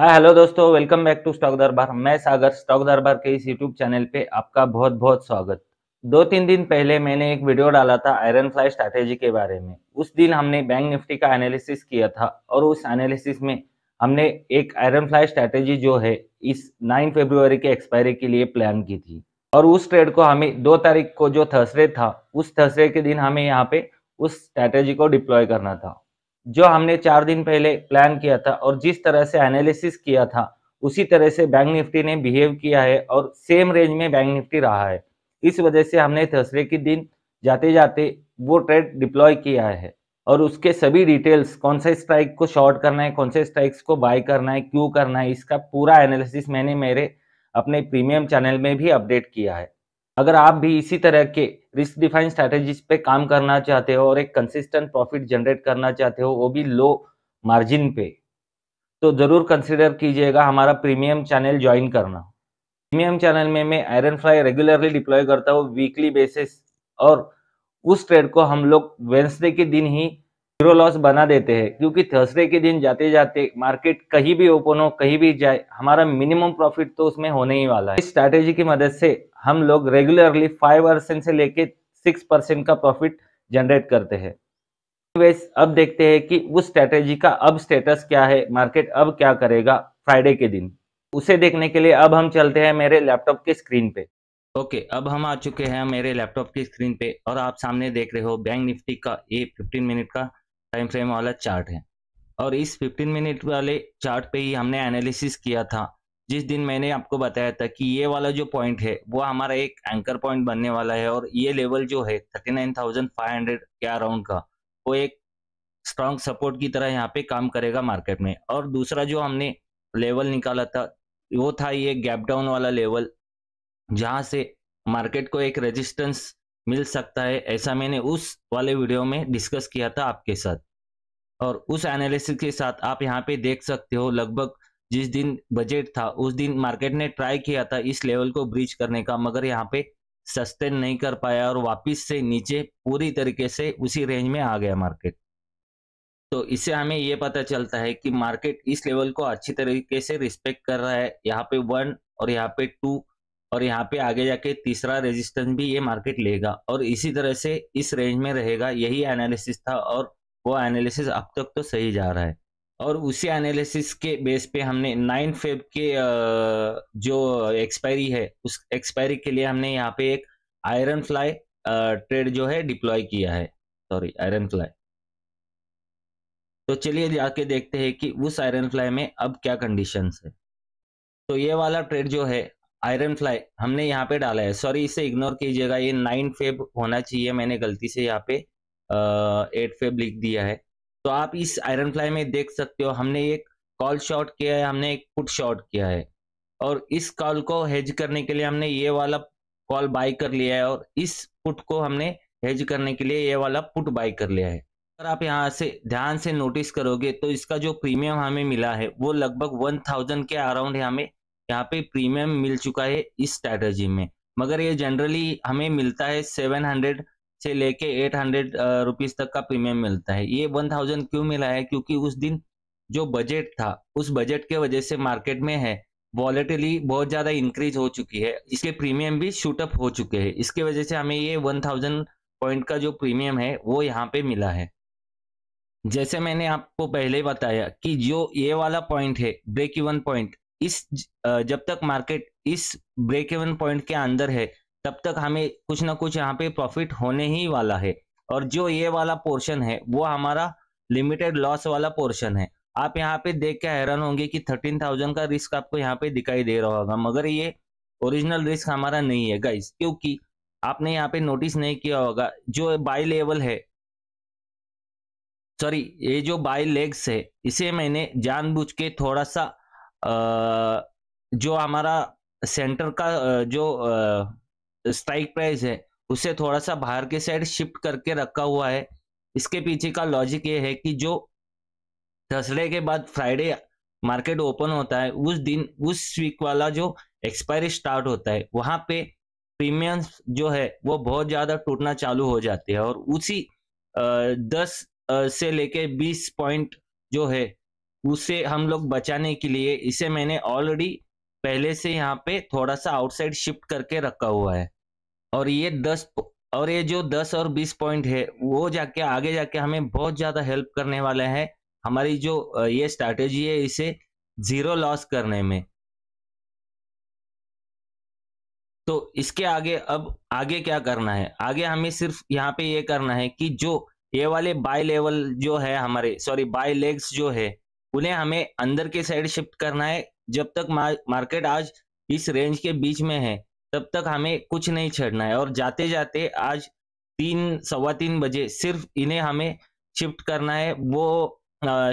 हाय hello दोस्तों welcome back to stock Darbar मैं सागर stock दरबार के इस यूट्यूब चैनल पे आपका बहुत बहुत स्वागत दो तीन दिन पहले मैंने एक वीडियो डाला था आयरन फ्लाई स्ट्रैटेजी के बारे में उस दिन हमने बैंक निफ्टी का एनालिसिस किया था और उस एनालिसिस में हमने एक आयरन फ्लाई स्ट्रैटेजी जो है इस नाइन फेब्रुवरी के एक्सपायरी के लिए प्लान की थी और उस ट्रेड को हमें दो तारीख को जो थर्सडे था उस थर्सडे के दिन हमें यहाँ पे उस स्ट्रैटेजी को डिप्लॉय करना था जो हमने चार दिन पहले प्लान किया था और जिस तरह से एनालिसिस किया था उसी तरह से बैंक निफ्टी ने बिहेव किया है और सेम रेंज में बैंक निफ्टी रहा है इस वजह से हमने थर्सडे के दिन जाते जाते वो ट्रेड डिप्लॉय किया है और उसके सभी डिटेल्स कौन से स्ट्राइक को शॉर्ट करना है कौन से स्ट्राइक्स को बाय करना है क्यों करना है इसका पूरा एनालिसिस मैंने मेरे अपने प्रीमियम चैनल में भी अपडेट किया है अगर आप भी इसी तरह के रिस्क डिफाइन स्ट्रैटेजीज पे काम करना चाहते हो और एक कंसिस्टेंट प्रॉफिट जनरेट करना चाहते हो वो भी लो मार्जिन पे तो ज़रूर कंसिडर कीजिएगा हमारा प्रीमियम चैनल ज्वाइन करना प्रीमियम चैनल में मैं आयरन फ्लाई रेगुलरली डिप्लॉय करता हूँ वीकली बेसिस और उस ट्रेड को हम लोग वेंसडे के दिन ही जीरो लॉस बना देते हैं क्योंकि थर्सडे के दिन जाते जाते मार्केट कहीं भी ओपन हो कहीं भी जाए हमारा मिनिमम प्रॉफिट तो उसमें होने ही वाला है इस स्ट्रैटेजी की मदद से हम लोग रेगुलरली फाइव परसेंट से लेके सिक्स परसेंट का प्रॉफिट जनरेट करते हैं अब देखते हैं कि उस स्ट्रेटेजी का अब स्टेटस क्या है मार्केट अब क्या करेगा फ्राइडे के दिन उसे देखने के लिए अब हम चलते हैं मेरे लैपटॉप के स्क्रीन पे ओके okay, अब हम आ चुके हैं मेरे लैपटॉप की स्क्रीन पे और आप सामने देख रहे हो बैंक निफ्टी का ये 15 मिनट का टाइम फ्रेम वाला चार्ट है और इस 15 मिनट वाले चार्ट पे ही हमने एनालिसिस किया था जिस दिन मैंने आपको बताया था कि ये वाला जो पॉइंट है वो हमारा एक एंकर पॉइंट बनने वाला है और ये लेवल जो है 39,500 के अराउंड का वो एक स्ट्रांग सपोर्ट की तरह यहाँ पे काम करेगा मार्केट में और दूसरा जो हमने लेवल निकाला था वो था ये गैप डाउन वाला लेवल जहाँ से मार्केट को एक रेजिस्टेंस मिल सकता है ऐसा मैंने उस वाले वीडियो में डिस्कस किया था आपके साथ और उस एनालिसिस के साथ आप यहाँ पे देख सकते हो लगभग जिस दिन बजट था उस दिन मार्केट ने ट्राई किया था इस लेवल को ब्रीच करने का मगर यहाँ पे सस्टेन नहीं कर पाया और वापिस से नीचे पूरी तरीके से उसी रेंज में आ गया मार्केट तो इससे हमें ये पता चलता है कि मार्केट इस लेवल को अच्छी तरीके से रिस्पेक्ट कर रहा है यहाँ पे वन और यहाँ पे टू और यहाँ पे आगे जाके तीसरा रेजिस्टेंस भी ये मार्केट लेगा और इसी तरह से इस रेंज में रहेगा यही एनालिसिस था और वो एनालिसिस अब तक तो सही जा रहा है और उसी एनालिसिस के बेस पे हमने नाइन फेब के जो एक्सपायरी है उस एक्सपायरी के लिए हमने यहाँ पे एक आयरन फ्लाई ट्रेड जो है डिप्लॉय किया है सॉरी आयरन फ्लाई तो चलिए जाके देखते हैं कि उस आयरन फ्लाई में अब क्या कंडीशंस है तो ये वाला ट्रेड जो है आयरन फ्लाई हमने यहाँ पे डाला है सॉरी इसे इग्नोर कीजिएगा ये नाइन फेब होना चाहिए मैंने गलती से यहाँ पे एट फेब लिख दिया है तो आप इस आयरन फ्लाई में देख सकते हो हमने एक कॉल शॉट किया है हमने एक पुट शॉट किया है और इस कॉल को हेज करने के लिए हमने ये वाला कॉल बाय कर लिया है और इस पुट को हमने हेज करने के लिए ये वाला पुट बाय कर लिया है अगर आप यहाँ से ध्यान से नोटिस करोगे तो इसका जो प्रीमियम हमें मिला है वो लगभग वन थाउजेंड के अराउंड हमें यहाँ पे प्रीमियम मिल चुका है इस स्ट्रैटेजी में मगर ये जनरली हमें मिलता है सेवन हंड्रेड से लेके एट हंड्रेड रुपीज तक का प्रीमियम मिलता है ये वन थाउजेंड क्यों मिला है क्योंकि उस दिन जो बजट था उस बजट के वजह से मार्केट में है वॉलेटली बहुत ज्यादा इंक्रीज हो चुकी है इसके प्रीमियम भी शूटअप हो चुके हैं इसके वजह से हमें ये वन थाउजेंड पॉइंट का जो प्रीमियम है वो यहाँ पे मिला है जैसे मैंने आपको पहले बताया कि जो ये वाला पॉइंट है ब्रेक इवन पॉइंट इस जब तक मार्केट इस ब्रेक इवन पॉइंट के अंदर है तब तक हमें कुछ ना कुछ यहाँ पे प्रॉफिट होने ही वाला है और जो ये वाला पोर्शन है वो हमारा लिमिटेड लॉस वाला पोर्शन है आप यहाँ पे देख के हैरान होंगे कि थर्टीन थाउजेंड का रिस्क आपको यहाँ पे दिखाई दे रहा होगा मगर ये ओरिजिनल रिस्क हमारा नहीं है गाइस क्योंकि आपने यहाँ पे नोटिस नहीं किया होगा जो बाई लेवल है सॉरी ये जो बाई लेग्स है इसे मैंने जानबूझ के थोड़ा सा आ, जो हमारा सेंटर का जो आ, स्ट्राइक प्राइस है उसे थोड़ा सा बाहर के साइड शिफ्ट करके रखा हुआ है इसके पीछे का लॉजिक ये है कि जो थर्सडे के बाद फ्राइडे मार्केट ओपन होता है उस दिन उस वीक वाला जो एक्सपायरी स्टार्ट होता है वहां पे प्रीमियम्स जो है वो बहुत ज्यादा टूटना चालू हो जाती है और उसी दस से लेके बीस पॉइंट जो है उसे हम लोग बचाने के लिए इसे मैंने ऑलरेडी पहले से यहाँ पे थोड़ा सा आउटसाइड शिफ्ट करके रखा हुआ है और ये दस और ये जो दस और बीस पॉइंट है वो जाके आगे जाके हमें बहुत ज़्यादा हेल्प करने वाला है हमारी जो ये स्ट्रैटेजी है इसे जीरो लॉस करने में तो इसके आगे अब आगे क्या करना है आगे हमें सिर्फ यहाँ पे ये करना है कि जो ये वाले बाय लेवल जो है हमारे सॉरी बाय लेग्स जो है उन्हें हमें अंदर के साइड शिफ्ट करना है जब तक मार्केट आज इस रेंज के बीच में है तब तक हमें कुछ नहीं छेड़ना है और जाते जाते आज तीन सवा तीन बजे सिर्फ इन्हें हमें शिफ्ट करना है वो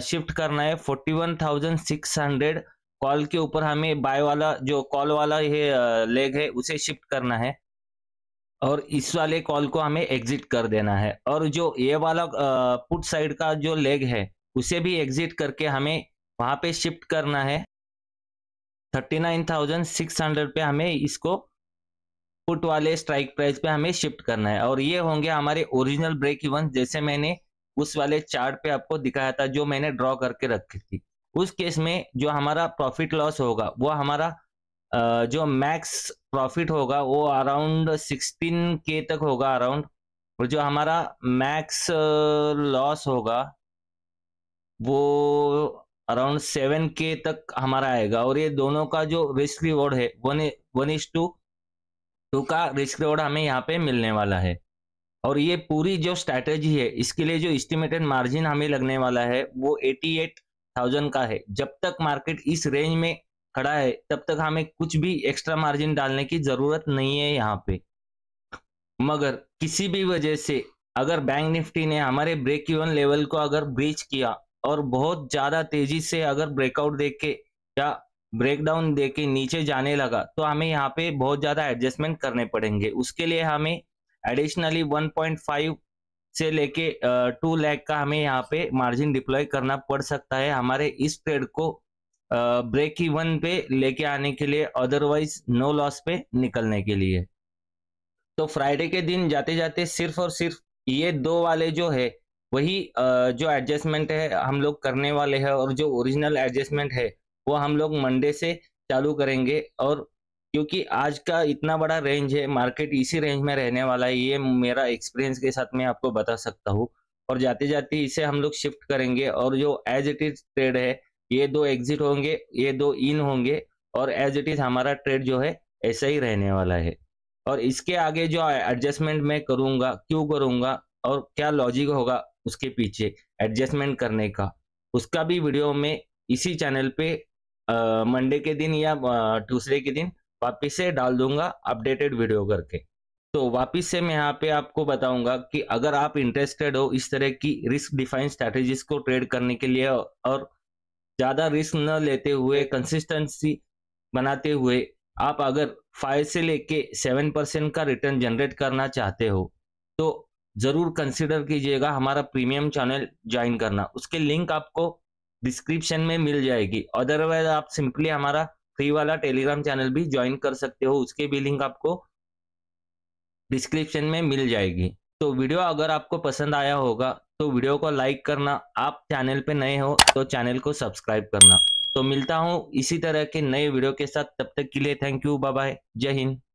शिफ्ट करना है forty one thousand six hundred call के ऊपर हमें बाय वाला जो कॉल वाला ये लेग है उसे शिफ्ट करना है और इस वाले कॉल को हमें एग्जिट कर देना है और जो ये वाला पुट साइड का जो लेग है उसे भी एग्जिट करके हमें वहाँ पे शिफ्ट करना है thirty nine thousand six hundred पे हमें इसको पुट वाले स्ट्राइक प्राइस पे हमें शिफ्ट करना है और ये होंगे हमारे ओरिजिनल ब्रेक इवन जैसे मैंने उस वाले चार्ट पे आपको दिखाया था जो मैंने ड्रॉ करके रखी थी उस केस में जो हमारा प्रॉफिट लॉस होगा वो हमारा जो मैक्स प्रॉफिट होगा वो अराउंड सिक्सटीन के तक होगा अराउंड और जो हमारा मैक्स लॉस होगा वो अराउंड सेवन के तक हमारा आएगा और ये दोनों का जो रिस्क रिवॉर्ड है one one is to two का रिस्क रिवॉर्ड हमें यहाँ पे मिलने वाला है और ये पूरी जो स्ट्रैटेजी है इसके लिए जो इस्टीमेटेड मार्जिन हमें लगने वाला है वो एटी एट थाउजेंड का है जब तक मार्केट इस रेंज में खड़ा है तब तक हमें कुछ भी एक्स्ट्रा मार्जिन डालने की जरूरत नहीं है यहाँ पे मगर किसी भी वजह से अगर बैंक निफ्टी ने हमारे ब्रेक इवन लेवल को अगर ब्रीच किया और बहुत ज्यादा तेजी से अगर ब्रेकआउट दे के या ब्रेकडाउन दे के नीचे जाने लगा तो हमें यहाँ पे बहुत ज्यादा एडजस्टमेंट करने पड़ेंगे उसके लिए हमें एडिशनली 1.5 से लेके टू लाख का हमें यहाँ पे मार्जिन डिप्लॉय करना पड़ सकता है हमारे इस ट्रेड को ब्रेक ही वन पे लेके आने के लिए अदरवाइज नो लॉस पे निकलने के लिए तो फ्राइडे के दिन जाते जाते सिर्फ और सिर्फ ये दो वाले जो है वही जो एडजस्टमेंट है हम लोग करने वाले हैं और जो ओरिजिनल एडजस्टमेंट है वो हम लोग मंडे से चालू करेंगे और क्योंकि आज का इतना बड़ा रेंज है मार्केट इसी रेंज में रहने वाला है ये मेरा एक्सपीरियंस के साथ मैं आपको बता सकता हूँ और जाते जाते इसे हम लोग शिफ्ट करेंगे और जो एज इट इज ट्रेड है ये दो एग्जिट होंगे ये दो इन होंगे और एज इट इज हमारा ट्रेड जो है ऐसा ही रहने वाला है और इसके आगे जो एडजस्टमेंट मैं करूंगा क्यों करूंगा और क्या लॉजिक होगा उसके पीछे एडजस्टमेंट करने का उसका भी वीडियो में इसी चैनल पे मंडे के दिन या ट्यूसडे के दिन वापिस से डाल दूंगा अपडेटेड वीडियो करके तो वापिस से मैं यहाँ पे आपको बताऊंगा कि अगर आप इंटरेस्टेड हो इस तरह की रिस्क डिफाइन स्ट्रेटेजी को ट्रेड करने के लिए और ज़्यादा रिस्क न लेते हुए कंसिस्टेंसी बनाते हुए आप अगर फाइव से लेके सेवन परसेंट का रिटर्न जनरेट करना चाहते हो तो जरूर कंसिडर कीजिएगा हमारा प्रीमियम चैनल ज्वाइन करना उसके लिंक आपको डिस्क्रिप्शन में मिल जाएगी अदरवाइज आप सिंपली हमारा फ्री वाला टेलीग्राम चैनल भी ज्वाइन कर सकते हो उसके भी लिंक आपको डिस्क्रिप्शन में मिल जाएगी तो वीडियो अगर आपको पसंद आया होगा तो वीडियो को लाइक करना आप चैनल पे नए हो तो चैनल को सब्सक्राइब करना तो मिलता हूँ इसी तरह के नए वीडियो के साथ तब तक के लिए थैंक यू बाय जय हिंद